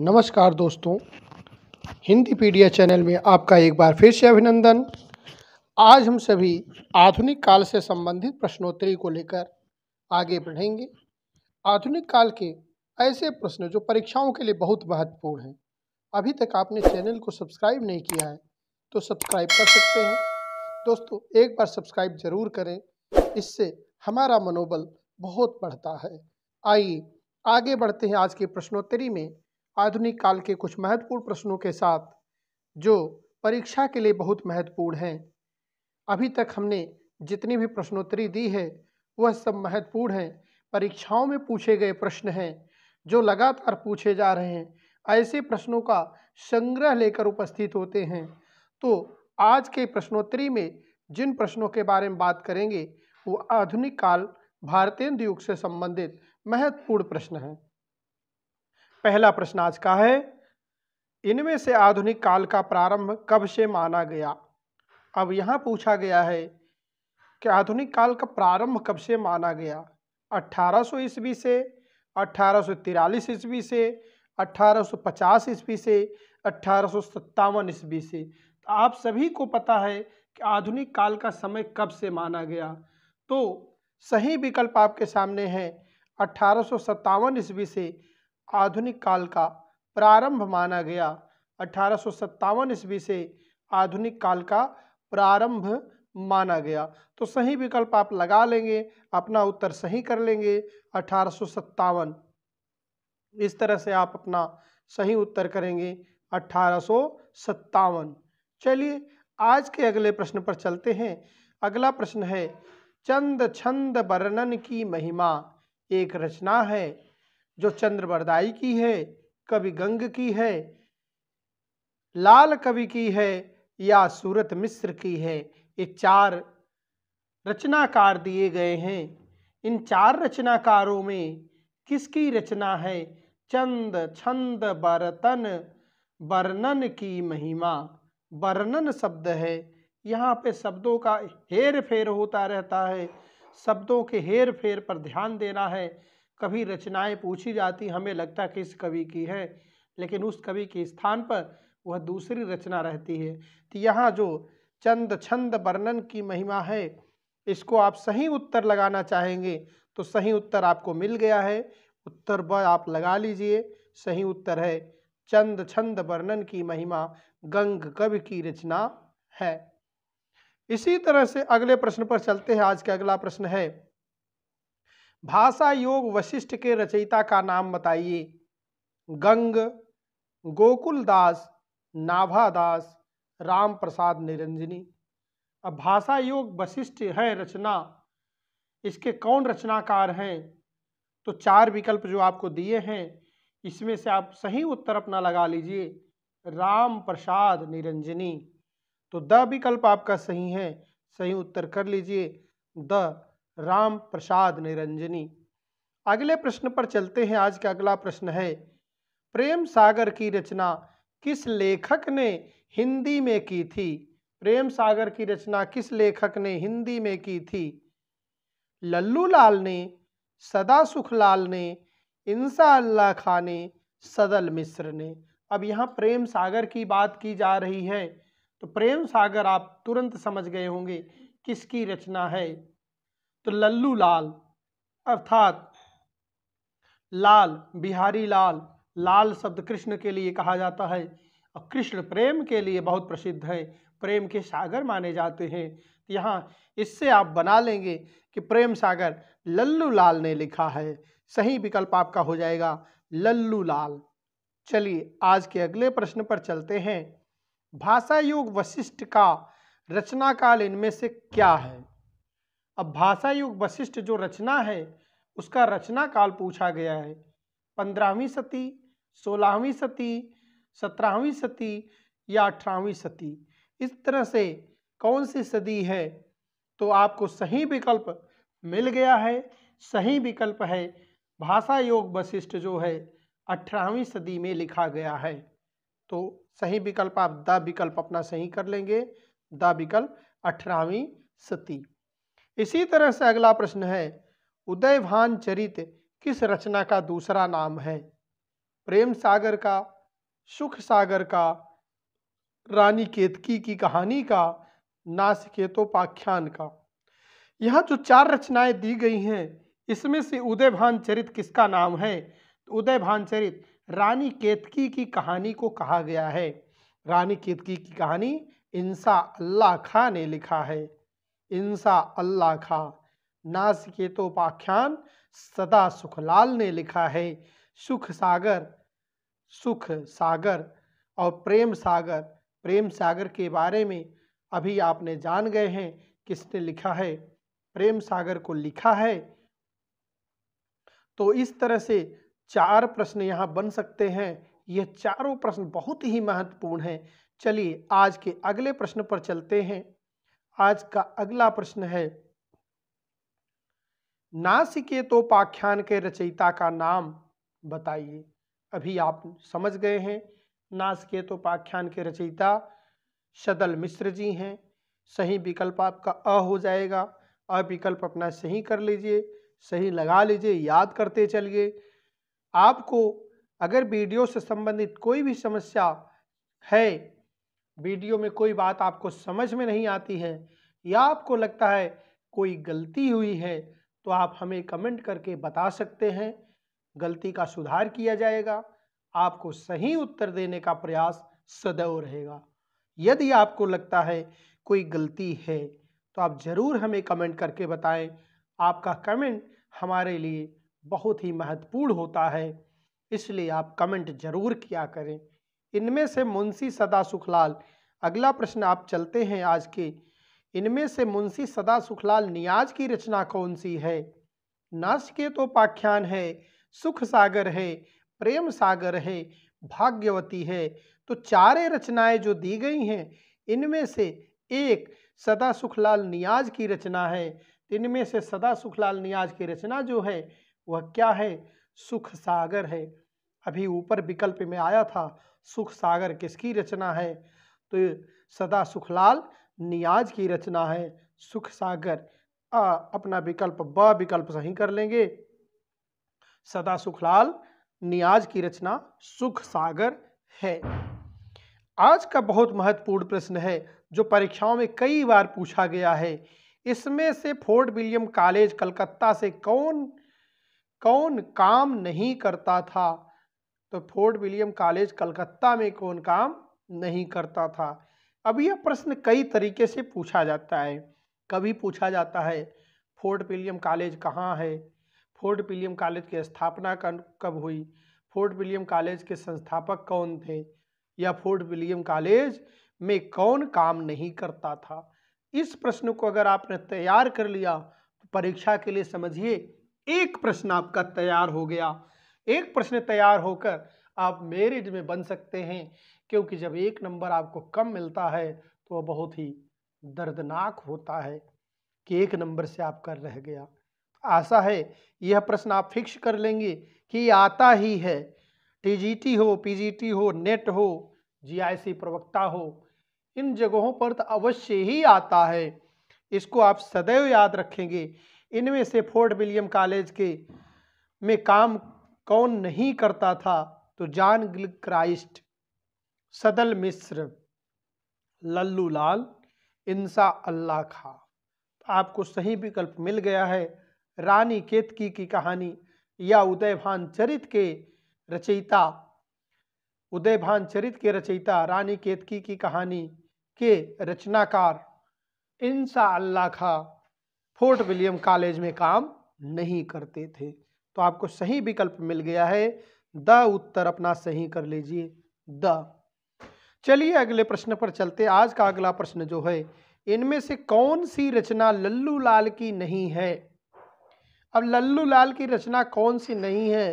नमस्कार दोस्तों हिंदी पीडिया चैनल में आपका एक बार फिर से अभिनंदन आज हम सभी आधुनिक काल से संबंधित प्रश्नोत्तरी को लेकर आगे बढ़ेंगे आधुनिक काल के ऐसे प्रश्न जो परीक्षाओं के लिए बहुत महत्वपूर्ण हैं अभी तक आपने चैनल को सब्सक्राइब नहीं किया है तो सब्सक्राइब कर सकते हैं दोस्तों एक बार सब्सक्राइब जरूर करें इससे हमारा मनोबल बहुत बढ़ता है आइए आगे बढ़ते हैं आज के प्रश्नोत्तरी में आधुनिक काल के कुछ महत्वपूर्ण प्रश्नों के साथ जो परीक्षा के लिए बहुत महत्वपूर्ण हैं अभी तक हमने जितनी भी प्रश्नोत्तरी दी है वह सब महत्वपूर्ण हैं परीक्षाओं में पूछे गए प्रश्न हैं जो लगातार पूछे जा रहे हैं ऐसे प्रश्नों का संग्रह लेकर उपस्थित होते हैं तो आज के प्रश्नोत्तरी में जिन प्रश्नों के बारे में बात करेंगे वो आधुनिक काल भारतीय युग से संबंधित महत्वपूर्ण प्रश्न हैं पहला प्रश्न आज का है इनमें से आधुनिक काल का प्रारंभ कब से माना गया अब यहाँ पूछा गया है कि आधुनिक काल का प्रारंभ कब से माना गया 1800 ईस्वी से अठारह सौ ईस्वी से 1850 ईस्वी से अठारह ईस्वी से तो आप सभी को पता है कि आधुनिक काल का समय कब से माना गया तो सही विकल्प आपके सामने है अठारह ईस्वी से आधुनिक काल का प्रारंभ माना गया अठारह ईस्वी से आधुनिक काल का प्रारंभ माना गया तो सही विकल्प आप लगा लेंगे अपना उत्तर सही कर लेंगे अठारह इस तरह से आप अपना सही उत्तर करेंगे अठारह चलिए आज के अगले प्रश्न पर चलते हैं अगला प्रश्न है चंद छंद वर्णन की महिमा एक रचना है जो चंद्रवरदाई की है कवि गंग की है लाल कवि की है या सूरत मिश्र की है ये चार रचनाकार दिए गए हैं इन चार रचनाकारों में किसकी रचना है चंद छंद बरतन वर्णन की महिमा वर्णन शब्द है यहाँ पे शब्दों का हेर फेर होता रहता है शब्दों के हेर फेर पर ध्यान देना है कभी रचनाएं पूछी जाती हमें लगता किस कवि की है लेकिन उस कवि के स्थान पर वह दूसरी रचना रहती है तो यहाँ जो चंद छंद वर्णन की महिमा है इसको आप सही उत्तर लगाना चाहेंगे तो सही उत्तर आपको मिल गया है उत्तर ब आप लगा लीजिए सही उत्तर है चंद छंद वर्णन की महिमा गंग कवि की रचना है इसी तरह से अगले प्रश्न पर चलते हैं आज का अगला प्रश्न है भाषा योग वशिष्ठ के रचयिता का नाम बताइए गंग गोकुल दास नाभा राम प्रसाद निरंजनी अब भाषा योग वशिष्ठ है रचना इसके कौन रचनाकार हैं तो चार विकल्प जो आपको दिए हैं इसमें से आप सही उत्तर अपना लगा लीजिए राम प्रसाद निरंजनी तो द विकल्प आपका सही है सही उत्तर कर लीजिए द राम प्रसाद निरंजनी अगले प्रश्न पर चलते हैं आज का अगला प्रश्न है प्रेम सागर की रचना किस लेखक ने हिंदी में की थी प्रेम सागर की रचना किस लेखक ने हिंदी में की थी लल्लू लाल ने सदा सुखलाल ने इंसा अल्लाह खां ने सदल मिश्र ने अब यहाँ प्रेम सागर की बात की जा रही है तो प्रेम सागर आप तुरंत समझ गए होंगे किसकी रचना है तो लल्लू लाल अर्थात लाल बिहारी लाल लाल शब्द कृष्ण के लिए कहा जाता है और कृष्ण प्रेम के लिए बहुत प्रसिद्ध है प्रेम के सागर माने जाते हैं तो यहाँ इससे आप बना लेंगे कि प्रेम सागर लल्लू लाल ने लिखा है सही विकल्प आपका हो जाएगा लल्लू लाल चलिए आज के अगले प्रश्न पर चलते हैं भाषा योग वशिष्ठ का रचनाकाल इनमें से क्या है अब भाषा युग वशिष्ठ जो रचना है उसका रचना काल पूछा गया है पंद्रहवीं सती सोलहवीं सती सत्रहवीं सती या अठारहवीं सती इस तरह से कौन सी सदी है तो आपको सही विकल्प मिल गया है सही विकल्प है भाषा योग वशिष्ठ जो है अठारहवीं सदी में लिखा गया है तो सही विकल्प आप द विकल्प अपना सही कर लेंगे द विकल्प अठारहवीं सती इसी तरह से अगला प्रश्न है उदयभान चरित किस रचना का दूसरा नाम है प्रेम सागर का सुख सागर का रानी केतकी की कहानी का नासिकेतोपाख्यान का यहाँ जो चार रचनाएं दी गई हैं इसमें से उदय भान चरित किसका नाम है तो उदय भान चरित रानी केतकी की कहानी को कहा गया है रानी केतकी की कहानी इंसा अल्लाह खां ने लिखा है इंसा अल्लाह खा नासिकेतोपाख्यान सदा सुखलाल ने लिखा है सुख सागर सुख सागर और प्रेम सागर प्रेम सागर के बारे में अभी आपने जान गए हैं किसने लिखा है प्रेम सागर को लिखा है तो इस तरह से चार प्रश्न यहाँ बन सकते हैं यह चारों प्रश्न बहुत ही महत्वपूर्ण हैं चलिए आज के अगले प्रश्न पर चलते हैं आज का अगला प्रश्न है नासिकेतोपाख्यान के रचयिता का नाम बताइए अभी आप समझ गए हैं नासिकेतोपाख्यान के रचयिता शदल मिश्र जी हैं सही विकल्प आपका अ हो जाएगा अ विकल्प अपना सही कर लीजिए सही लगा लीजिए याद करते चलिए आपको अगर वीडियो से संबंधित कोई भी समस्या है वीडियो में कोई बात आपको समझ में नहीं आती है या आपको लगता है कोई गलती हुई है तो आप हमें कमेंट करके बता सकते हैं गलती का सुधार किया जाएगा आपको सही उत्तर देने का प्रयास सदैव रहेगा यदि आपको लगता है कोई गलती है तो आप ज़रूर हमें कमेंट करके बताएं आपका कमेंट हमारे लिए बहुत ही महत्वपूर्ण होता है इसलिए आप कमेंट ज़रूर किया करें इनमें से मुंशी सदा सुखलाल अगला प्रश्न आप चलते हैं आज के इनमें से मुंशी सदा सुखलाल नियाज की रचना कौन सी है के तो पाख्यान है सुख सागर है प्रेम सागर है भाग्यवती है तो चारे रचनाएं जो दी गई हैं इनमें से एक सदा सुखलाल नियाज की रचना है तो इनमें से सदा सुखलाल नियाज की रचना जो है वह क्या है सुख सागर है अभी ऊपर विकल्प में आया था सुख सागर किसकी रचना है तो सदा सुखलाल नियाज की रचना है सुख सागर आ, अपना विकल्प ब विकल्प सही कर लेंगे सदा सुखलाल नियाज की रचना सुख सागर है आज का बहुत महत्वपूर्ण प्रश्न है जो परीक्षाओं में कई बार पूछा गया है इसमें से फोर्ट विलियम कॉलेज कलकत्ता से कौन कौन काम नहीं करता था तो फोर्ट विलियम कॉलेज कलकत्ता में कौन काम नहीं करता था अब यह प्रश्न कई तरीके से पूछा जाता है कभी पूछा जाता है फोर्ट विलियम कॉलेज कहाँ है फोर्ट विलियम कॉलेज की स्थापना कब हुई फोर्ट विलियम कॉलेज के संस्थापक कौन थे या फोर्ट विलियम कॉलेज में कौन काम नहीं करता था इस प्रश्न को अगर आपने तैयार कर लिया तो परीक्षा के लिए समझिए एक प्रश्न आपका तैयार हो गया एक प्रश्न तैयार होकर आप मेरिट में बन सकते हैं क्योंकि जब एक नंबर आपको कम मिलता है तो वह बहुत ही दर्दनाक होता है कि एक नंबर से आप कर रह गया आशा है यह प्रश्न आप फिक्स कर लेंगे कि आता ही है टीजीटी हो पीजीटी हो नेट हो जीआईसी प्रवक्ता हो इन जगहों पर तो अवश्य ही आता है इसको आप सदैव याद रखेंगे इनमें से फोर्ट विलियम कॉलेज के में काम कौन नहीं करता था तो John Gilchrist Sadal Mishra Lallu Lal Insha Allah Khan तो आपको सही विकल्प मिल गया है रानी केतकी की कहानी या भान चरित के रचयिता भान चरित के रचयिता रानी केतकी की कहानी के रचनाकार इंसा अल्लाह खा फोर्ट विलियम कॉलेज में काम नहीं करते थे तो आपको सही विकल्प मिल गया है द उत्तर अपना सही कर लीजिए द चलिए अगले प्रश्न पर चलते आज का अगला प्रश्न जो है इनमें से कौन सी रचना लल्लू लाल की नहीं है अब लल्लू लाल की रचना कौन सी नहीं है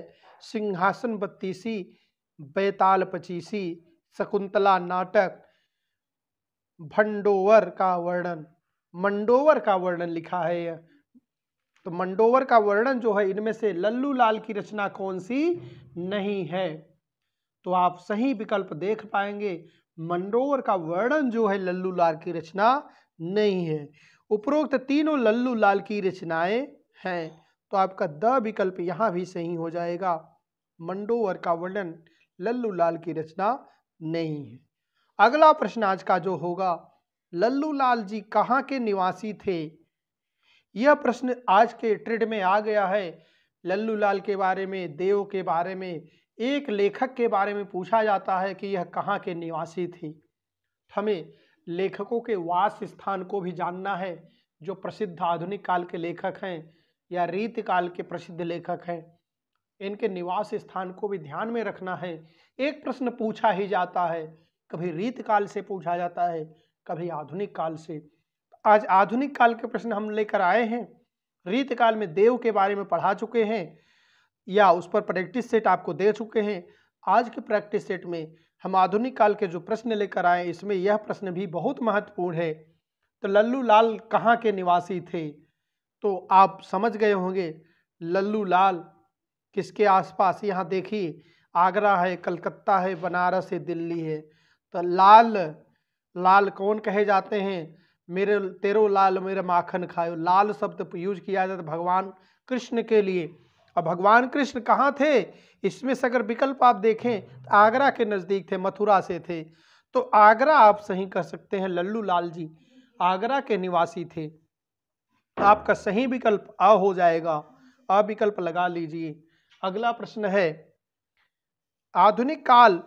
सिंहासन बत्तीसी बैताल पचीसी शकुंतला नाटक भंडोवर का वर्णन मंडोवर का वर्णन लिखा है तो मंडोवर का वर्णन जो है इनमें से लल्लू लाल की रचना कौन सी नहीं है तो आप सही विकल्प देख पाएंगे मंडोवर का वर्णन जो है लल्लू लाल की रचना नहीं है उपरोक्त तीनों लल्लू लाल की रचनाएं हैं तो आपका द विकल्प यहाँ भी सही हो जाएगा मंडोवर का वर्णन लल्लू लाल की रचना नहीं है अगला प्रश्न आज का जो होगा लल्लू लाल जी कहाँ के निवासी थे यह प्रश्न आज के ट्रेड में आ गया है लल्लू लाल के बारे में देव के बारे में एक लेखक के बारे में पूछा जाता है कि यह कहाँ के निवासी थी हमें लेखकों के वास स्थान को भी जानना है जो प्रसिद्ध आधुनिक काल के लेखक हैं या रीत काल के प्रसिद्ध लेखक हैं इनके निवास स्थान को भी ध्यान में रखना है एक प्रश्न पूछा ही जाता है कभी रीत काल से पूछा जाता है कभी आधुनिक काल से आज आधुनिक काल के प्रश्न हम लेकर आए हैं रीत काल में देव के बारे में पढ़ा चुके हैं या उस पर प्रैक्टिस सेट आपको दे चुके हैं आज के प्रैक्टिस सेट में हम आधुनिक काल के जो प्रश्न लेकर आए इसमें यह प्रश्न भी बहुत महत्वपूर्ण है तो लल्लू लाल कहाँ के निवासी थे तो आप समझ गए होंगे लल्लू लाल किसके आसपास यहाँ देखिए आगरा है कलकत्ता है बनारस है दिल्ली है तो लाल लाल कौन कहे जाते हैं मेरे तेरो लाल मेरे माखन खायो लाल शब्द यूज किया जाता भगवान कृष्ण के लिए और भगवान कृष्ण कहाँ थे इसमें से अगर विकल्प आप देखें तो आगरा के नज़दीक थे मथुरा से थे तो आगरा आप सही कह सकते हैं लल्लू लाल जी आगरा के निवासी थे आपका सही विकल्प अ हो जाएगा अविकल्प लगा लीजिए अगला प्रश्न है आधुनिक काल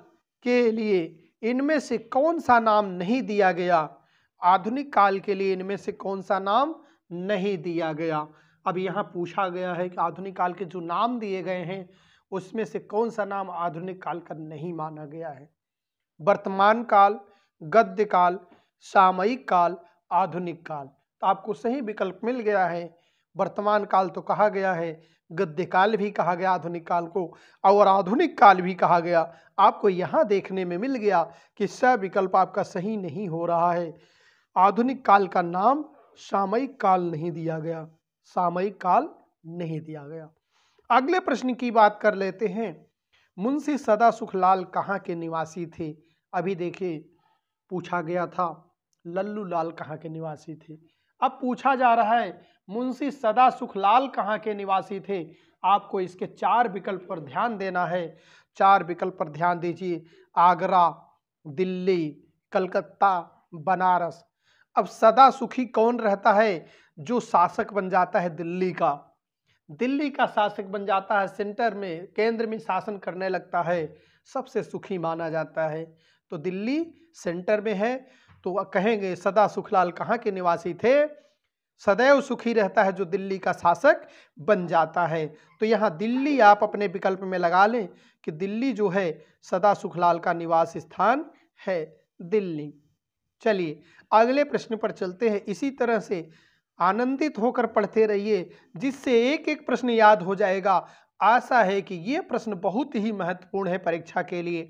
के लिए इनमें से कौन सा नाम नहीं दिया गया आधुनिक काल के लिए इनमें से कौन सा नाम नहीं दिया गया अब यहाँ पूछा गया है कि आधुनिक काल के जो नाम दिए गए हैं उसमें से कौन सा नाम आधुनिक काल का नहीं माना गया है वर्तमान काल गद्य काल सामयिक काल आधुनिक काल तो आपको सही विकल्प मिल गया है वर्तमान काल तो कहा गया है गद्य काल भी कहा गया आधुनिक काल को और आधुनिक काल भी कहा गया आपको यहाँ देखने में मिल गया कि स विकल्प आपका सही नहीं हो रहा है आधुनिक काल का नाम सामयिक काल नहीं दिया गया सामयिक काल नहीं दिया गया अगले प्रश्न की बात कर लेते हैं मुंशी सदा सुखलाल कहाँ के निवासी थे अभी देखिए पूछा गया था लल्लू लाल कहाँ के निवासी थे अब पूछा जा रहा है मुंशी सदा सुखलाल कहाँ के निवासी थे आपको इसके चार विकल्प पर ध्यान देना है चार विकल्प पर ध्यान दीजिए आगरा दिल्ली कलकत्ता बनारस अब सदा सुखी कौन रहता है जो शासक बन जाता है दिल्ली का दिल्ली का शासक बन जाता है सेंटर में केंद्र में शासन करने लगता है सबसे सुखी माना जाता है तो दिल्ली सेंटर में है तो कहेंगे सदा सुखलाल कहाँ के निवासी थे सदैव सुखी रहता है जो दिल्ली का शासक बन जाता है तो यहाँ दिल्ली आप अपने विकल्प में लगा लें कि दिल्ली जो है सदा सुखलाल का निवास स्थान है दिल्ली चलिए अगले प्रश्न पर चलते हैं इसी तरह से आनंदित होकर पढ़ते रहिए जिससे एक एक प्रश्न याद हो जाएगा आशा है कि ये प्रश्न बहुत ही महत्वपूर्ण है परीक्षा के लिए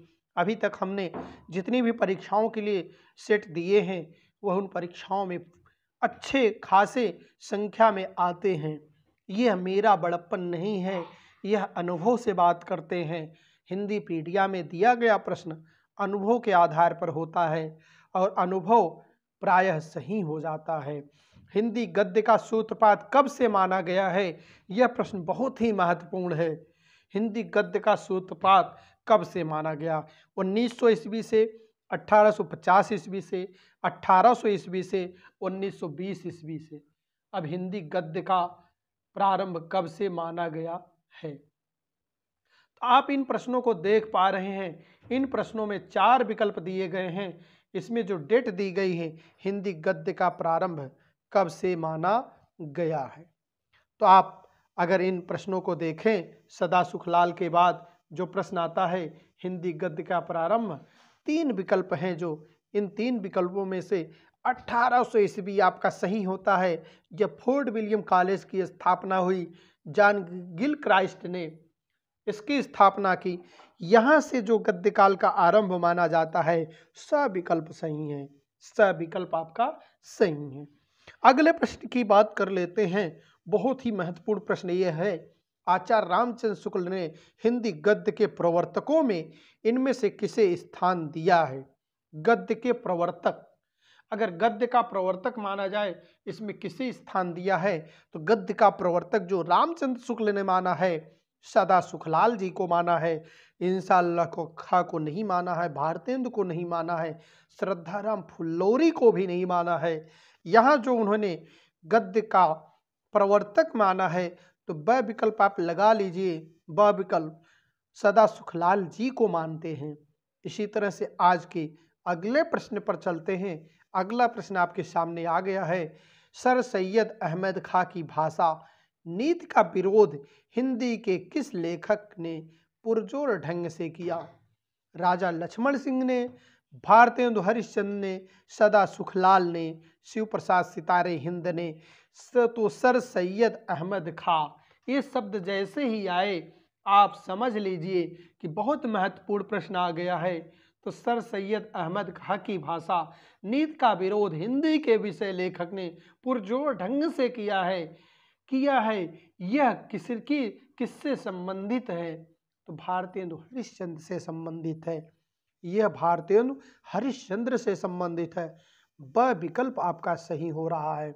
अभी तक हमने जितनी भी परीक्षाओं के लिए सेट दिए हैं वह उन परीक्षाओं में अच्छे खासे संख्या में आते हैं यह मेरा बड़प्पन नहीं है यह अनुभव से बात करते हैं हिंदी पीडिया में दिया गया प्रश्न अनुभव के आधार पर होता है और अनुभव प्रायः सही हो जाता है हिंदी गद्य का सूत्रपात कब से माना गया है यह प्रश्न बहुत ही महत्वपूर्ण है हिंदी गद्य का सूत्रपात कब से माना गया 1900 ईस्वी से 1850 ईस्वी से 1800 ईस्वी से 1920 ईस्वी से अब हिंदी गद्य का प्रारंभ कब से माना गया है तो आप इन प्रश्नों को देख पा रहे हैं इन प्रश्नों में चार विकल्प दिए गए हैं इसमें जो डेट दी गई है हिंदी गद्य का प्रारंभ कब से माना गया है तो आप अगर इन प्रश्नों को देखें सदा सुखलाल के बाद जो प्रश्न आता है हिंदी गद्य का प्रारंभ तीन विकल्प हैं जो इन तीन विकल्पों में से 1800 सौ ईस्वी आपका सही होता है जब फोर्ट विलियम कॉलेज की स्थापना हुई जॉन गिल क्राइस्ट ने इसकी स्थापना की यहाँ से जो गद्यकाल का आरंभ माना जाता है सविकल्प सही है सविकल्प आपका सही है अगले प्रश्न की बात कर लेते हैं बहुत ही महत्वपूर्ण प्रश्न ये है आचार्य रामचंद्र शुक्ल ने हिंदी गद्य के प्रवर्तकों में इनमें से किसे स्थान दिया है गद्य के प्रवर्तक अगर गद्य का प्रवर्तक माना जाए इसमें किसे स्थान दिया है तो गद्य का प्रवर्तक जो रामचंद्र शुक्ल ने माना है सदा सुखलाल जी को माना है इंसाल्लाह को खा को नहीं माना है भारतेंद्र को नहीं माना है श्रद्धा राम फुल्लोरी को भी नहीं माना है यहाँ जो उन्होंने गद्य का प्रवर्तक माना है तो ब विकल्प आप लगा लीजिए ब विकल्प सदा सुखलाल जी को मानते हैं इसी तरह से आज के अगले प्रश्न पर चलते हैं अगला प्रश्न आपके सामने आ गया है सर सैयद अहमद खां की भाषा नीति का विरोध हिंदी के किस लेखक ने पुरजोर ढंग से किया राजा लक्ष्मण सिंह ने भारतेंदु हरिश्चंद ने सदा सुखलाल ने शिव प्रसाद सितारे हिंद ने तो सर सैयद अहमद खा ये शब्द जैसे ही आए आप समझ लीजिए कि बहुत महत्वपूर्ण प्रश्न आ गया है तो सर सैयद अहमद खा की भाषा नीत का विरोध हिंदी के विषय लेखक ने पुरजोर ढंग से किया है किया है यह किस की किससे संबंधित है तो भारतेंदु हरिश्चंद्र से संबंधित है यह भारतेंदु हरिश्चंद्र से संबंधित है वह विकल्प आपका सही हो रहा है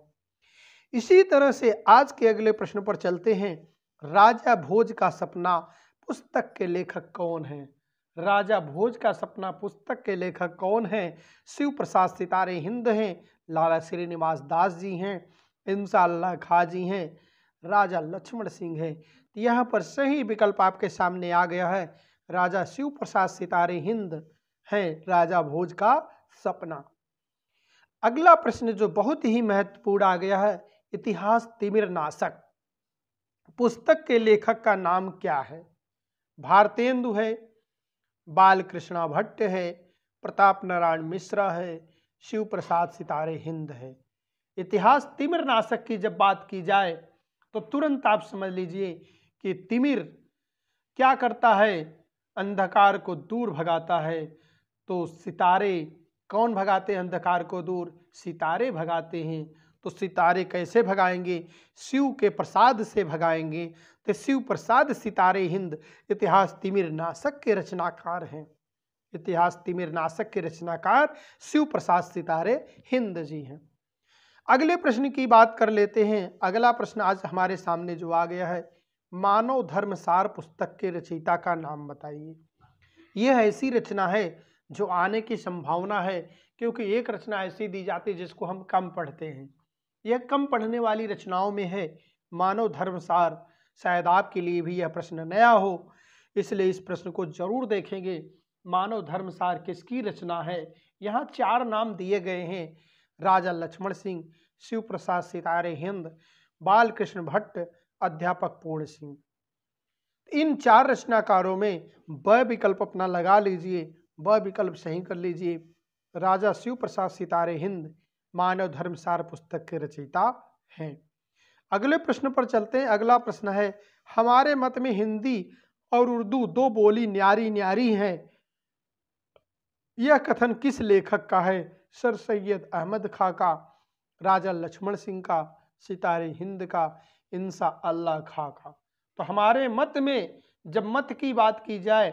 इसी तरह से आज के अगले प्रश्न पर चलते हैं राजा भोज का सपना पुस्तक के लेखक कौन है राजा भोज का सपना पुस्तक के लेखक कौन है शिव प्रसाद सितारे हिंद हैं लाला श्रीनिवास दास जी हैं इंशाल्लाह खाजी हैं राजा लक्ष्मण सिंह हैं तो यहाँ पर सही विकल्प आपके सामने आ गया है राजा शिव प्रसाद सितारे हिंद हैं राजा भोज का सपना अगला प्रश्न जो बहुत ही महत्वपूर्ण आ गया है इतिहास तिमिर नाशक पुस्तक के लेखक का नाम क्या है भारतेंदु है बाल कृष्णा भट्ट है प्रताप नारायण मिश्रा है शिव प्रसाद सितारे हिंद है इतिहास तिमिर नाशक की जब बात की जाए तो तुरंत आप समझ लीजिए कि तिमिर क्या करता है अंधकार को दूर भगाता है तो सितारे कौन भगाते हैं अंधकार को दूर सितारे भगाते हैं तो सितारे कैसे भगाएंगे शिव के प्रसाद से भगाएंगे तो शिव प्रसाद सितारे हिंद इतिहास तिमिर नाशक के रचनाकार हैं इतिहास तिमिर नाशक के रचनाकार शिव प्रसाद सितारे हिंद जी हैं अगले प्रश्न की बात कर लेते हैं अगला प्रश्न आज हमारे सामने जो आ गया है मानव धर्मसार पुस्तक के रचयिता का नाम बताइए यह ऐसी रचना है जो आने की संभावना है क्योंकि एक रचना ऐसी दी जाती है जिसको हम कम पढ़ते हैं यह कम पढ़ने वाली रचनाओं में है मानव धर्मसार शायद आपके लिए भी यह प्रश्न नया हो इसलिए इस प्रश्न को जरूर देखेंगे मानव धर्मसार किसकी रचना है यहाँ चार नाम दिए गए हैं राजा लक्ष्मण सिंह शिव प्रसाद सितारे हिंद बालकृष्ण भट्ट अध्यापक पूर्ण सिंह इन चार रचनाकारों में ब विकल्प अपना लगा लीजिए ब विकल्प सही कर लीजिए राजा शिव प्रसाद सितारे हिंद मानव धर्मसार पुस्तक के रचयिता हैं अगले प्रश्न पर चलते हैं अगला प्रश्न है हमारे मत में हिंदी और उर्दू दो बोली न्यारी न्यारी हैं यह कथन किस लेखक का है सर सैयद अहमद खां का राजा लक्ष्मण सिंह का सितारे हिंद का इंसा अल्लाह खां का तो हमारे मत में जब मत की बात की जाए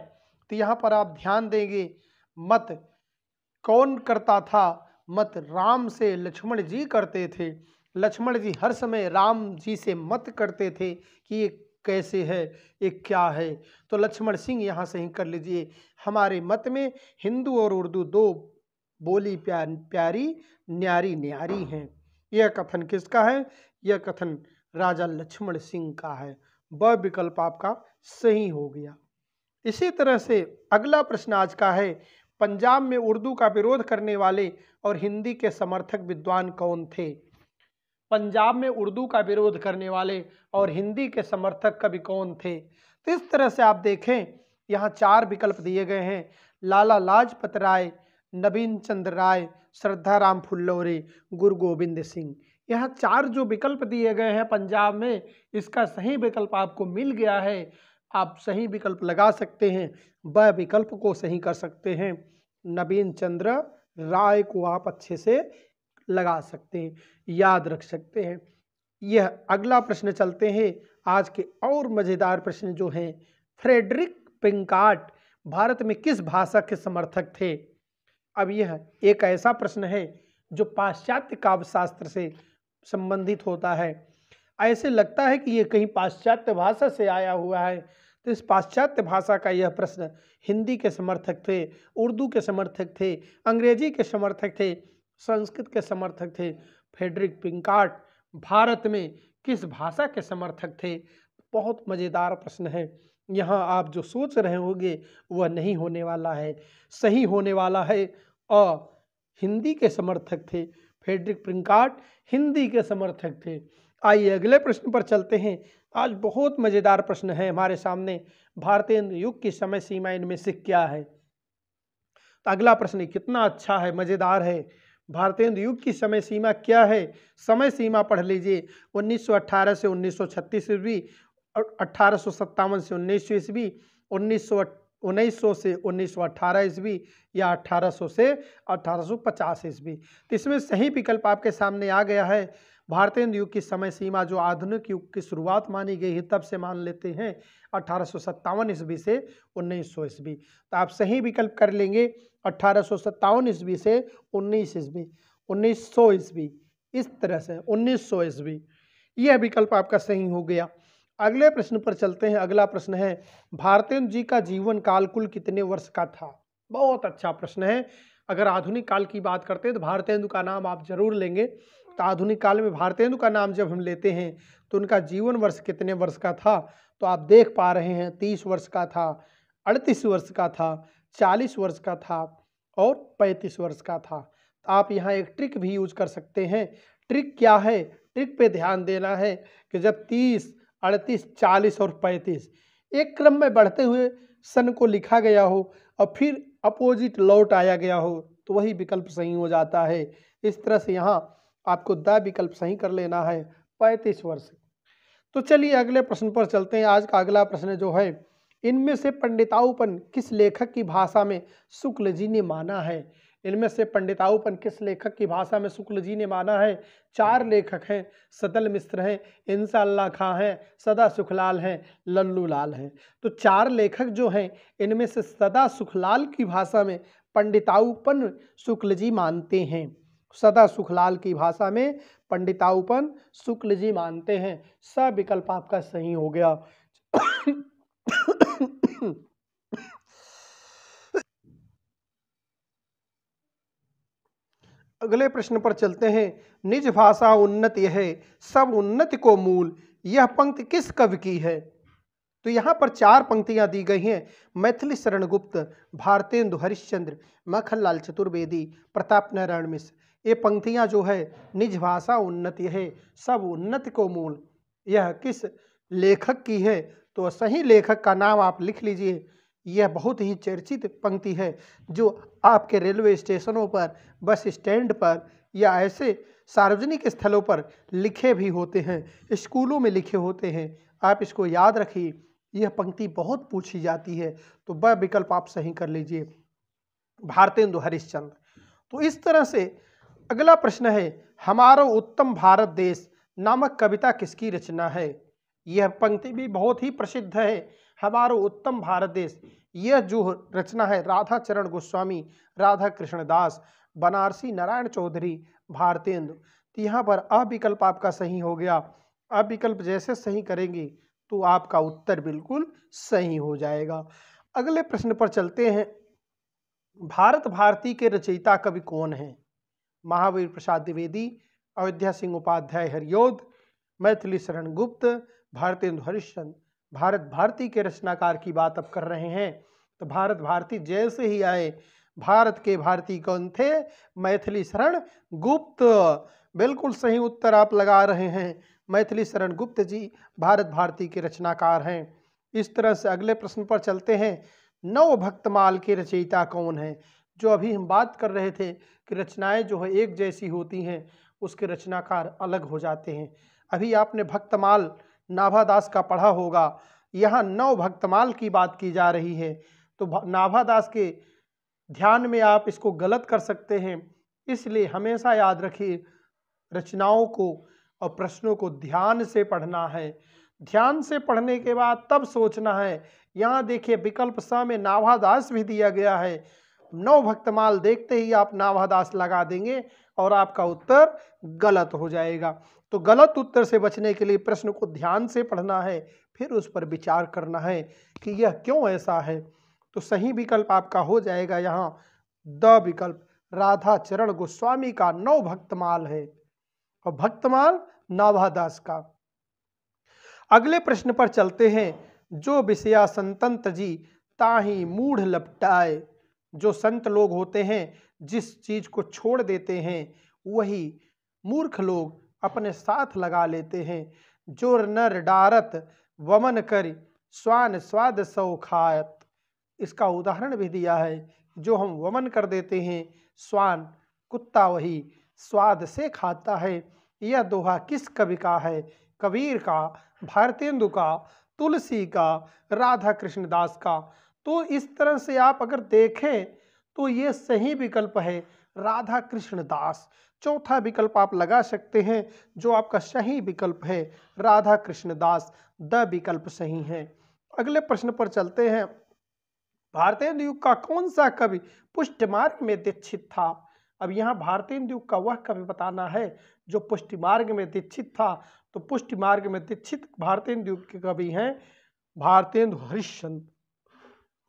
तो यहाँ पर आप ध्यान देंगे मत कौन करता था मत राम से लक्ष्मण जी करते थे लक्ष्मण जी हर समय राम जी से मत करते थे कि ये कैसे है ये क्या है तो लक्ष्मण सिंह यहाँ से ही कर लीजिए हमारे मत में हिंदू और उर्दू दो बोली प्यार प्यारी न्यारी न्यारी हैं यह कथन किसका है यह कथन राजा लक्ष्मण सिंह का है ब विकल्प आपका सही हो गया इसी तरह से अगला प्रश्न आज का है पंजाब में उर्दू का विरोध करने वाले और हिंदी के समर्थक विद्वान कौन थे पंजाब में उर्दू का विरोध करने वाले और हिंदी के समर्थक कवि कौन थे तो इस तरह से आप देखें यहाँ चार विकल्प दिए गए हैं लाला लाजपत राय नवीन चंद्र राय श्रद्धाराम फुल्लौरी गुरु गोविंद सिंह यह चार जो विकल्प दिए गए हैं पंजाब में इसका सही विकल्प आपको मिल गया है आप सही विकल्प लगा सकते हैं वह विकल्प को सही कर सकते हैं नवीन चंद्र राय को आप अच्छे से लगा सकते हैं याद रख सकते हैं यह अगला प्रश्न चलते हैं आज के और मज़ेदार प्रश्न जो हैं फ्रेडरिक पिंकाट भारत में किस भाषा के समर्थक थे अब यह एक ऐसा प्रश्न है जो पाश्चात्य काव्यशास्त्र से संबंधित होता है ऐसे लगता है कि यह कहीं पाश्चात्य भाषा से आया हुआ है तो इस पाश्चात्य भाषा का यह प्रश्न हिंदी के समर्थक थे उर्दू के समर्थक थे अंग्रेजी के समर्थक थे संस्कृत के समर्थक थे फेडरिक पिंकार्ट भारत में किस भाषा के समर्थक थे बहुत मज़ेदार प्रश्न है यहाँ आप जो सोच रहे होंगे वह नहीं होने वाला है सही होने वाला है और हिंदी के समर्थक थे फेडरिक प्रिंकाट हिंदी के समर्थक थे आइए अगले प्रश्न पर चलते हैं आज बहुत मज़ेदार प्रश्न है हमारे सामने भारतीय युग की समय सीमा इनमें से क्या है तो अगला प्रश्न कितना अच्छा है मज़ेदार है भारतीय युग की समय सीमा क्या है समय सीमा पढ़ लीजिए 1918 से 1936 ईस्वी अठारह से उन्नीस ईस्वी उन्नीस 1900 से 1918 ईस्वी या 1800 से 1850 ईस्वी तो इसमें सही विकल्प आपके सामने आ गया है भारतीय युग की समय सीमा जो आधुनिक युग की शुरुआत मानी गई है तब से मान लेते हैं अठारह ईस्वी से 1900 ईस्वी तो आप सही विकल्प कर लेंगे अठारह ईस्वी से 19 ईस्वी 1900 ईस्वी इस तरह से 1900 ईस्वी यह विकल्प आपका सही हो गया अगले प्रश्न पर चलते हैं अगला प्रश्न है भारतेन्द्र जी का जीवन काल कुल कितने वर्ष का था बहुत अच्छा प्रश्न है अगर आधुनिक काल की बात करते हैं तो भारतेंदु का नाम आप जरूर लेंगे तो आधुनिक काल में भारतेंदु का नाम जब हम लेते हैं तो उनका जीवन वर्ष कितने वर्ष का था तो आप देख पा रहे हैं तीस वर्ष का था अड़तीस वर्ष का था चालीस वर्ष का था और पैंतीस वर्ष का था तो आप यहाँ एक ट्रिक भी यूज कर सकते हैं ट्रिक क्या है ट्रिक पे ध्यान देना है कि जब तीस अड़तीस चालीस और पैंतीस एक क्रम में बढ़ते हुए सन को लिखा गया हो और फिर अपोजिट लौट आया गया हो तो वही विकल्प सही हो जाता है इस तरह से यहाँ आपको द विकल्प सही कर लेना है पैंतीस वर्ष तो चलिए अगले प्रश्न पर चलते हैं आज का अगला प्रश्न जो है इनमें से पंडिताऊपन किस लेखक की भाषा में शुक्ल जी ने माना है इनमें से पंडिताऊपन किस लेखक की भाषा में शुक्ल जी ने माना है चार लेखक हैं सतल मिश्र हैं अल्लाह खां हैं सदा सुखलाल हैं लल्लू लाल हैं तो चार लेखक जो हैं इनमें से सदा सुखलाल की भाषा में पंडिताऊपन शुक्ल जी मानते हैं सदा सुखलाल की भाषा में पंडिताऊपन शुक्ल जी मानते हैं स विकल्प आपका सही हो गया अगले प्रश्न पर चलते हैं निज भाषा उन्नति है सब उन्नति को मूल यह पंक्ति किस कवि की है तो यहाँ पर चार पंक्तियाँ दी गई हैं मैथिली शरण गुप्त भारतेंदु हरिश्चंद्र मखनलाल चतुर्वेदी प्रताप नारायण मिश्र ये पंक्तियाँ जो है निज भाषा उन्नति है सब उन्नति को मूल यह किस लेखक की है तो सही लेखक का नाम आप लिख लीजिए यह बहुत ही चर्चित पंक्ति है जो आपके रेलवे स्टेशनों पर बस स्टैंड पर या ऐसे सार्वजनिक स्थलों पर लिखे भी होते हैं स्कूलों में लिखे होते हैं आप इसको याद रखिए यह पंक्ति बहुत पूछी जाती है तो वह विकल्प आप सही कर लीजिए भारतेंदु हरिश्चंद्र तो इस तरह से अगला प्रश्न है हमारा उत्तम भारत देश नामक कविता किसकी रचना है यह पंक्ति भी बहुत ही प्रसिद्ध है हमारो उत्तम भारत देश यह जो रचना है राधा चरण गोस्वामी राधा कृष्ण दास बनारसी नारायण चौधरी भारतेंद्र तो यहाँ पर अविकल्प आपका सही हो गया अविकल्प जैसे सही करेंगे तो आपका उत्तर बिल्कुल सही हो जाएगा अगले प्रश्न पर चलते हैं भारत भारती के रचयिता कवि कौन हैं महावीर प्रसाद द्विवेदी अयोध्या सिंह उपाध्याय हरियोध मैथिली शरण गुप्त भारतेंदु हरिश्चंद्र भारत भारती के रचनाकार की बात अब कर रहे हैं तो भारत भारती जैसे ही आए भारत के भारती कौन थे मैथिली शरण गुप्त बिल्कुल सही उत्तर आप लगा रहे हैं मैथिली शरण गुप्त जी भारत भारती के रचनाकार हैं इस तरह से अगले प्रश्न पर चलते हैं नव भक्तमाल के रचयिता कौन है जो अभी हम बात कर रहे थे कि रचनाएं जो है एक जैसी होती हैं उसके रचनाकार अलग हो जाते हैं अभी आपने भक्तमाल नाभादास का पढ़ा होगा यहाँ नव भक्तमाल की बात की जा रही है तो नाभादास के ध्यान में आप इसको गलत कर सकते हैं इसलिए हमेशा याद रखिए रचनाओं को और प्रश्नों को ध्यान से पढ़ना है ध्यान से पढ़ने के बाद तब सोचना है यहाँ देखिए विकल्प स में नाभादास भी दिया गया है नव भक्तमाल देखते ही आप नाभादास लगा देंगे और आपका उत्तर गलत हो जाएगा तो गलत उत्तर से बचने के लिए प्रश्न को ध्यान से पढ़ना है फिर उस पर विचार करना है कि यह क्यों ऐसा है तो सही विकल्प आपका हो जाएगा यहाँ द विकल्प राधा चरण गोस्वामी का नव भक्तमाल है और भक्तमाल नाभादास का अगले प्रश्न पर चलते हैं जो विषया संतंत जी ताही मूढ़ लपटाए जो संत लोग होते हैं जिस चीज़ को छोड़ देते हैं वही मूर्ख लोग अपने साथ लगा लेते हैं जो नर डारत वमन कर स्वान स्वाद सौ खायत इसका उदाहरण भी दिया है जो हम वमन कर देते हैं स्वान कुत्ता वही स्वाद से खाता है यह दोहा किस कवि का है कबीर का भारतेंदु का तुलसी का राधा कृष्णदास का तो इस तरह से आप अगर देखें तो ये सही विकल्प है राधा कृष्ण दास चौथा विकल्प आप लगा सकते हैं जो आपका सही विकल्प है राधा कृष्ण दास द विकल्प सही है अगले प्रश्न पर चलते हैं भारतेंद्र युग का कौन सा कवि पुष्टमार्ग में दीक्षित था अब यहाँ भारतेंद्र युग का वह कवि बताना है जो पुष्टिमार्ग में दीक्षित था तो पुष्टिमार्ग में दीक्षित भारतेंद्र युग के कवि हैं भारतेंद्र हरिश्चंद्र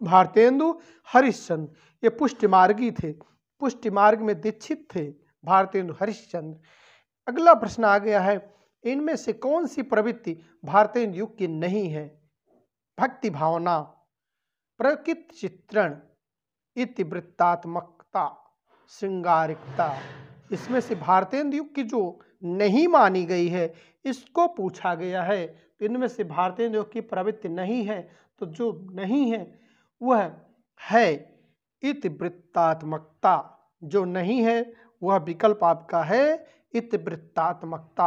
भारतेंदु हरिश्चंद ये पुष्टिमार्गी थे पुष्टिमार्ग में दीक्षित थे भारतेंदु हरिश्चंद अगला प्रश्न आ गया है इनमें से कौन सी प्रवृत्ति भारतेंदु युग की नहीं है भक्ति भावना प्रकृत चित्रण इतिवृत्तात्मकता श्रृंगारिकता इसमें से भारतेंदु युग की जो नहीं मानी गई है इसको पूछा गया है तो इनमें से भारतेंदु युग की प्रवृत्ति नहीं है तो जो नहीं है वह है इतिवृत्तात्मकता जो नहीं है वह विकल्प आपका है इतिवृत्तात्मकता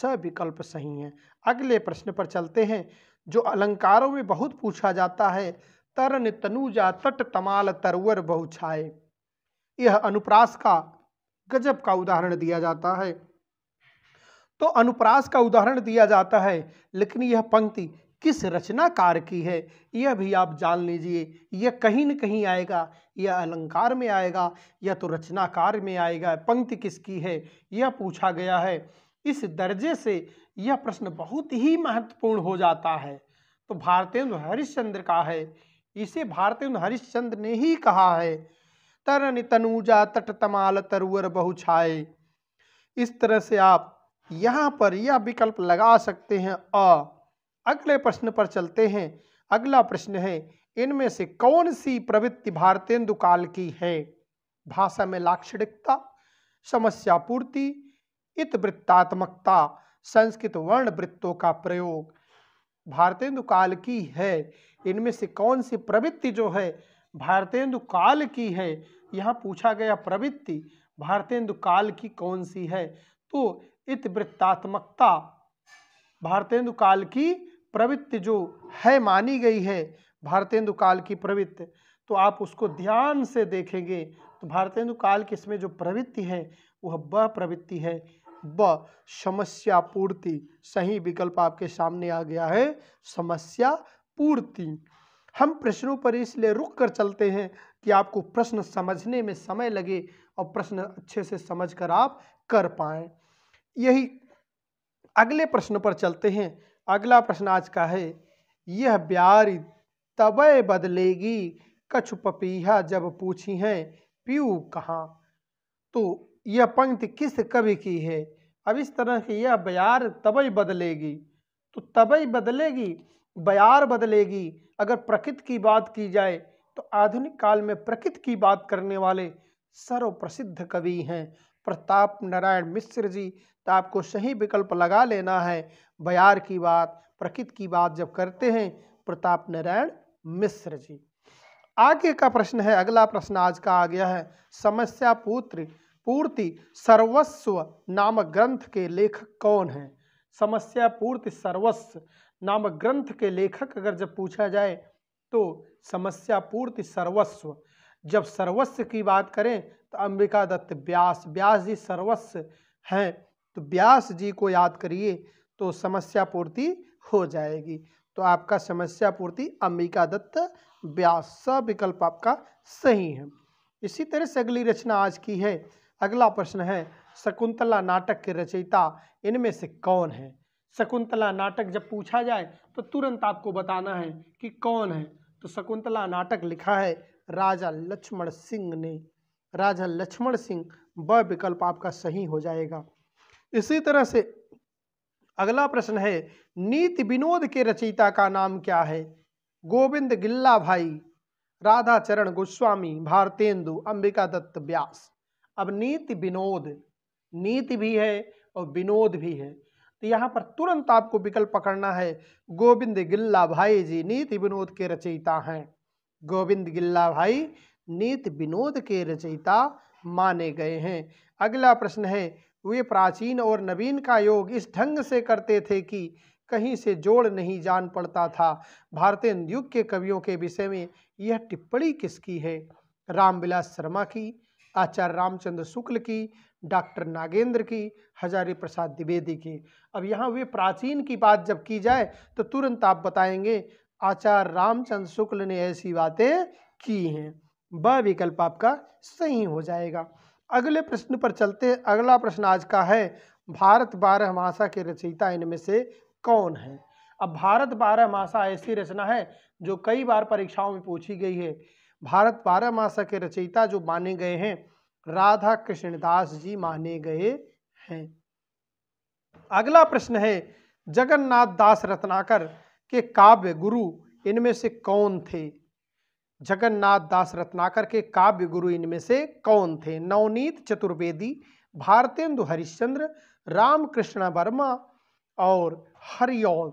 सविकल्प सही है अगले प्रश्न पर चलते हैं जो अलंकारों में बहुत पूछा जाता है तरन तनुजा तट तमाल तरवर बहु छाए यह अनुप्रास का गजब का उदाहरण दिया जाता है तो अनुप्रास का उदाहरण दिया जाता है लेकिन यह पंक्ति किस रचनाकार की है यह भी आप जान लीजिए यह कहीं न कहीं आएगा यह अलंकार में आएगा या तो रचनाकार में आएगा पंक्ति किसकी है यह पूछा गया है इस दर्जे से यह प्रश्न बहुत ही महत्वपूर्ण हो जाता है तो भारतेंद्र हरिश्चंद्र का है इसे भारतेंद्र हरिश्चंद्र ने ही कहा है तरन तनुजा तट तमाल तरुअर बहु छाए इस तरह से आप यहाँ पर यह विकल्प लगा सकते हैं अ अगले प्रश्न पर चलते हैं अगला प्रश्न है इनमें से कौन सी प्रवृत्ति भारतेंदु काल की है भाषा में लाक्षणिकता समस्यापूर्ति इतवृत्तात्मकता संस्कृत वर्ण वृत्तों का प्रयोग भारतेंदु काल की है इनमें से कौन सी प्रवृत्ति जो है भारतेंदु काल की है यहाँ पूछा गया प्रवृत्ति भारतेंदु काल की कौन सी है तो इतवृत्तात्मकता भारतेंदु काल की प्रवृत्ति जो है मानी गई है भारतेंदु काल की प्रवृत्ति तो आप उसको ध्यान से देखेंगे तो भारतेंदु काल की इसमें जो प्रवृत्ति है वह ब प्रवृत्ति है ब समस्या पूर्ति सही विकल्प आपके सामने आ गया है समस्या पूर्ति हम प्रश्नों पर इसलिए रुक कर चलते हैं कि आपको प्रश्न समझने में समय लगे और प्रश्न अच्छे से समझ कर आप कर पाए यही अगले प्रश्न पर चलते हैं अगला प्रश्न आज का है यह ब्यारी तबय बदलेगी कछु पपीहा जब पूछी है पीऊ कहाँ तो यह पंक्ति किस कवि की है अब इस तरह की यह ब्यार तबय बदलेगी तो तबय बदलेगी ब्यार बदलेगी अगर प्रकृति की बात की जाए तो आधुनिक काल में प्रकृति की बात करने वाले सर्वप्रसिद्ध कवि हैं प्रताप नारायण मिश्र जी तो आपको सही विकल्प लगा लेना है बयार की बात प्रकृत की बात जब करते हैं प्रताप नारायण मिश्र जी आगे का प्रश्न है अगला प्रश्न आज का आ गया है समस्या पुत्र पूर्ति सर्वस्व नामक ग्रंथ के लेखक कौन है समस्या पूर्ति सर्वस्व नामक ग्रंथ के लेखक अगर जब पूछा जाए तो समस्या पूर्ति सर्वस्व जब सर्वस्व की बात करें तो अंबिका दत्त व्यास व्यास जी सर्वस्व हैं तो व्यास जी को याद करिए तो समस्या पूर्ति हो जाएगी तो आपका समस्या पूर्ति अंबिका दत्त व्यास स विकल्प आपका सही है इसी तरह से अगली रचना आज की है अगला प्रश्न है शकुंतला नाटक के रचयिता इनमें से कौन है शकुंतला नाटक जब पूछा जाए तो तुरंत आपको बताना है कि कौन है तो शकुंतला नाटक लिखा है राजा लक्ष्मण सिंह ने राजा लक्ष्मण सिंह व विकल्प आपका सही हो जाएगा इसी तरह से अगला प्रश्न है नीति विनोद के रचयिता का नाम क्या है गोविंद गिल्ला भाई राधाचरण गोस्वामी भारतेंदु अंबिका दत्त व्यास अब नीति विनोद नीति भी है और विनोद भी है तो यहाँ पर तुरंत आपको विकल्प पकड़ना है गोविंद गिल्ला भाई जी नीति विनोद के रचयिता हैं गोविंद गिल्ला भाई नीति विनोद के रचयिता माने गए हैं अगला प्रश्न है वे प्राचीन और नवीन का योग इस ढंग से करते थे कि कहीं से जोड़ नहीं जान पड़ता था भारतीय युग के कवियों के विषय में यह टिप्पणी किसकी है रामविलास शर्मा की आचार्य रामचंद्र शुक्ल की डॉक्टर नागेंद्र की हजारी प्रसाद द्विवेदी की अब यहाँ वे प्राचीन की बात जब की जाए तो तुरंत आप बताएंगे आचार्य रामचंद्र शुक्ल ने ऐसी बातें की हैं ब विकल्प आपका सही हो जाएगा अगले प्रश्न पर चलते अगला प्रश्न आज का है भारत बारह मासा के रचयिता इनमें से कौन है अब भारत बारह मासा ऐसी रचना है जो कई बार परीक्षाओं में पूछी गई है भारत बारह मासा के रचयिता जो माने गए हैं राधा कृष्णदास जी माने गए हैं अगला प्रश्न है जगन्नाथ दास रत्नाकर के काव्य गुरु इनमें से कौन थे जगन्नाथ दास रत्नाकर के काव्य गुरु इनमें से कौन थे नवनीत चतुर्वेदी भारतेंदु हरिश्चंद्र रामकृष्ण वर्मा और हरिऔल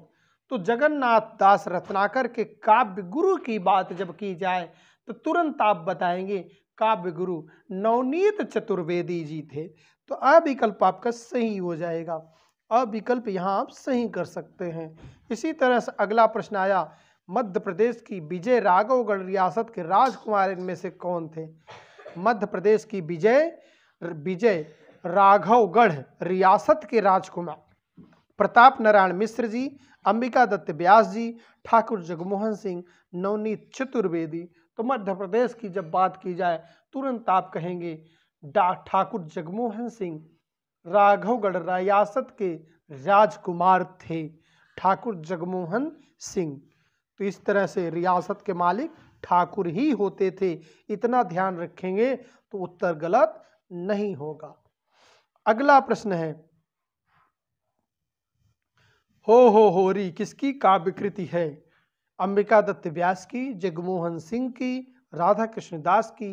तो जगन्नाथ दास रत्नाकर के काव्य गुरु की बात जब की जाए तो तुरंत आप बताएंगे काव्य गुरु नवनीत चतुर्वेदी जी थे तो अविकल्प आपका सही हो जाएगा अविकल्प यहाँ आप सही कर सकते हैं इसी तरह से अगला प्रश्न आया मध्य प्रदेश की विजय राघवगढ़ रियासत के राजकुमार इनमें से कौन थे मध्य प्रदेश की विजय विजय राघवगढ़ रियासत के राजकुमार प्रताप नारायण मिश्र जी अंबिका दत्त व्यास जी ठाकुर जगमोहन सिंह नवनीत चतुर्वेदी तो मध्य प्रदेश की जब बात की जाए तुरंत आप कहेंगे डा ठाकुर जगमोहन सिंह राघवगढ़ रियासत के राजकुमार थे ठाकुर जगमोहन सिंह तो इस तरह से रियासत के मालिक ठाकुर ही होते थे इतना ध्यान रखेंगे तो उत्तर गलत नहीं होगा अगला प्रश्न है हो हो होरी किसकी काव्य कृति है अंबिका दत्त व्यास की जगमोहन सिंह की राधा कृष्ण दास की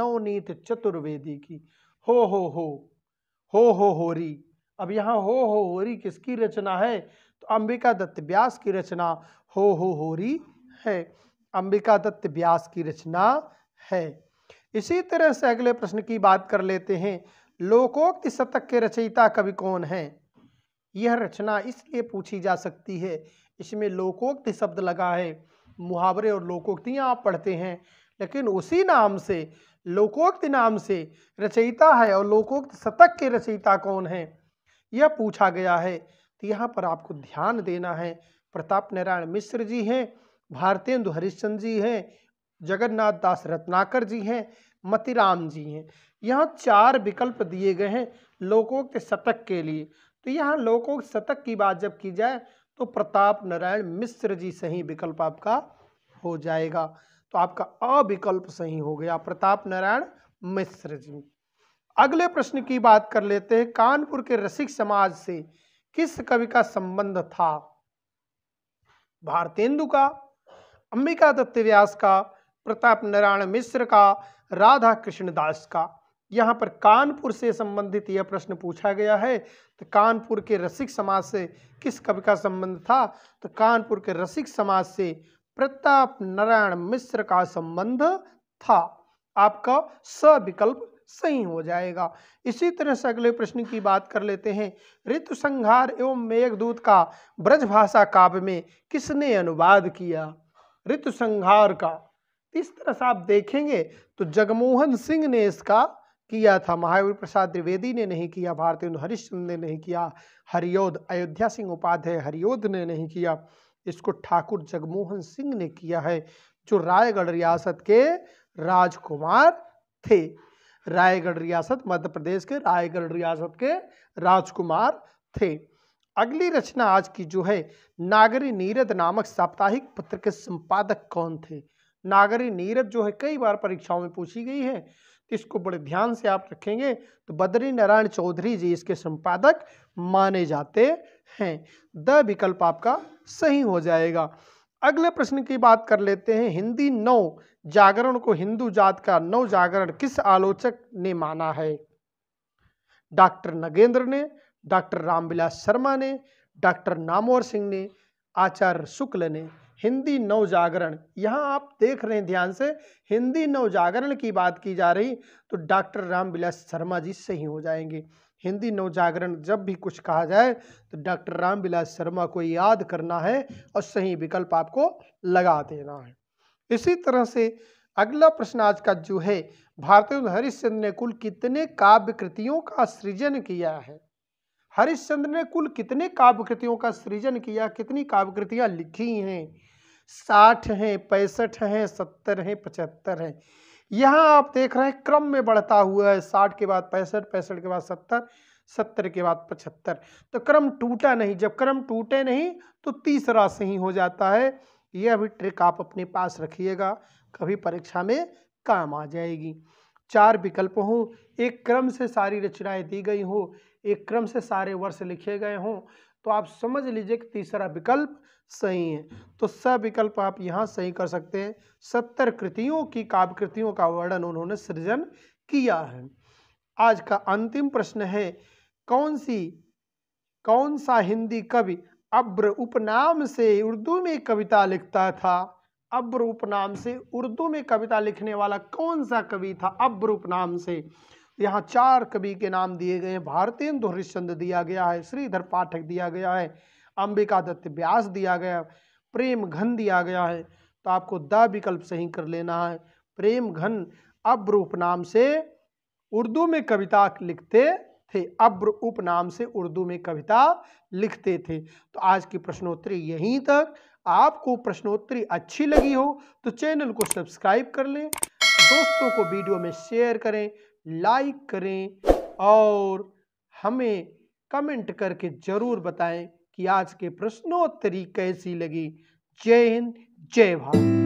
नवनीत चतुर्वेदी की हो हो हो हो हो होरी अब यहाँ हो हो होरी किसकी रचना है तो अंबिका दत्त व्यास की रचना हो हो होरी है अंबिका दत्त व्यास की रचना है इसी तरह से अगले प्रश्न की बात कर लेते हैं लोकोक्ति शतक के रचयिता कवि कौन है यह रचना इसलिए पूछी जा सकती है इसमें लोकोक्ति शब्द लगा है मुहावरे और लोकोक्तियाँ आप पढ़ते हैं लेकिन उसी नाम से लोकोक्ति नाम से रचयिता है और लोकोक्त शतक के रचयिता कौन है यह पूछा गया है तो यहाँ पर आपको ध्यान देना है प्रताप नारायण मिश्र जी हैं भारतेंदु हरिश्चंद्र जी हैं जगन्नाथ दास रत्नाकर जी हैं मतिराम जी हैं यहाँ चार विकल्प दिए गए हैं लोकोक्त शतक के लिए तो यहाँ लोकोक्त शतक की बात जब की जाए तो प्रताप नारायण मिश्र जी सही विकल्प आपका हो जाएगा तो आपका अविकल्प सही हो गया प्रताप नारायण मिश्र जी अगले प्रश्न की बात कर लेते हैं कानपुर के रसिक समाज से किस कवि का संबंध था भारतेंदु का अंबिका दत्त व्यास का प्रताप नारायण मिश्र का राधा कृष्ण दास का यहाँ पर कानपुर से संबंधित यह प्रश्न पूछा गया है तो कानपुर के रसिक समाज से किस कवि का संबंध था तो कानपुर के रसिक समाज से प्रताप नारायण मिश्र का संबंध था आपका स विकल्प सही हो जाएगा इसी तरह से अगले प्रश्न की बात कर लेते हैं ऋतु संहार एवं मेघदूत का ब्रजभाषा काव्य में किसने अनुवाद किया ऋतु संहार का इस तरह से आप देखेंगे तो जगमोहन सिंह ने इसका किया था महावीर प्रसाद द्विवेदी ने नहीं किया भारतेंदु हरिश्चंद्र ने नहीं किया हरियोध अयोध्या सिंह उपाध्याय हरियोध ने नहीं किया इसको ठाकुर जगमोहन सिंह ने किया है जो रायगढ़ रियासत के राजकुमार थे रायगढ़ रियासत मध्य प्रदेश के रायगढ़ रियासत के राजकुमार थे अगली रचना आज की जो है नागरी नीरद नामक साप्ताहिक पत्र के संपादक कौन थे नागरी नीरद जो है कई बार परीक्षाओं में पूछी गई है इसको बड़े ध्यान से आप रखेंगे तो बद्री नारायण चौधरी जी इसके संपादक माने जाते हैं द विकल्प आपका सही हो जाएगा अगले प्रश्न की बात कर लेते हैं हिंदी नौ जागरण को हिंदू जात का नव जागरण किस आलोचक ने माना है डॉक्टर नगेंद्र ने डॉक्टर रामविलास शर्मा ने डॉक्टर नामोर सिंह ने आचार्य शुक्ल ने हिंदी नव जागरण यहाँ आप देख रहे हैं ध्यान से हिंदी नव जागरण की बात की जा रही तो डॉक्टर रामविलास शर्मा जी सही हो जाएंगे हिंदी नवजागरण जब भी कुछ कहा जाए तो डॉक्टर रामविलास शर्मा को याद करना है और सही विकल्प आपको लगा देना है इसी तरह से अगला प्रश्न आज का जो है भारतीय हरिश्चंद्र ने कुल कितने काव्य कृतियों का सृजन किया है हरिश्चंद्र ने कुल कितने काव्य कृतियों का सृजन किया कितनी काव्य कृतियाँ लिखी हैं साठ हैं पैंसठ हैं सत्तर हैं पचहत्तर हैं यहाँ आप देख रहे हैं क्रम में बढ़ता हुआ है साठ के बाद पैंसठ पैंसठ के बाद सत्तर सत्तर के बाद पचहत्तर तो क्रम टूटा नहीं जब क्रम टूटे नहीं तो तीसरा सही हो जाता है यह भी ट्रिक आप अपने पास रखिएगा कभी परीक्षा में काम आ जाएगी चार विकल्प हों एक क्रम से सारी रचनाएं दी गई हो एक क्रम से सारे वर्ष लिखे गए हों तो आप समझ लीजिए कि तीसरा विकल्प सही है तो स विकल्प आप यहाँ सही कर सकते हैं सत्तर कृतियों की काव्य कृतियों का वर्णन उन्होंने सृजन किया है आज का अंतिम प्रश्न है कौन सी कौन सा हिंदी कवि अब्र उपनाम से उर्दू में कविता लिखता था अब्र उपनाम से उर्दू में कविता लिखने वाला कौन सा कवि था अब्र उपनाम से यहाँ चार कवि के नाम दिए गए हैं भारतेंदु हरिश्चंद दिया गया है श्रीधर पाठक दिया गया है अंबिका दत्त व्यास दिया गया प्रेम घन दिया गया है तो आपको द विकल्प सही कर लेना है प्रेम घन अब्र उपनाम से उर्दू में कविता लिखते थे अब्र उपनाम से उर्दू में कविता लिखते थे तो आज की प्रश्नोत्तरी यहीं तक आपको प्रश्नोत्तरी अच्छी लगी हो तो चैनल को सब्सक्राइब कर लें दोस्तों को वीडियो में शेयर करें लाइक करें और हमें कमेंट करके ज़रूर बताएं कि आज के प्रश्नोत्तरी कैसी लगी जय हिंद जय भारत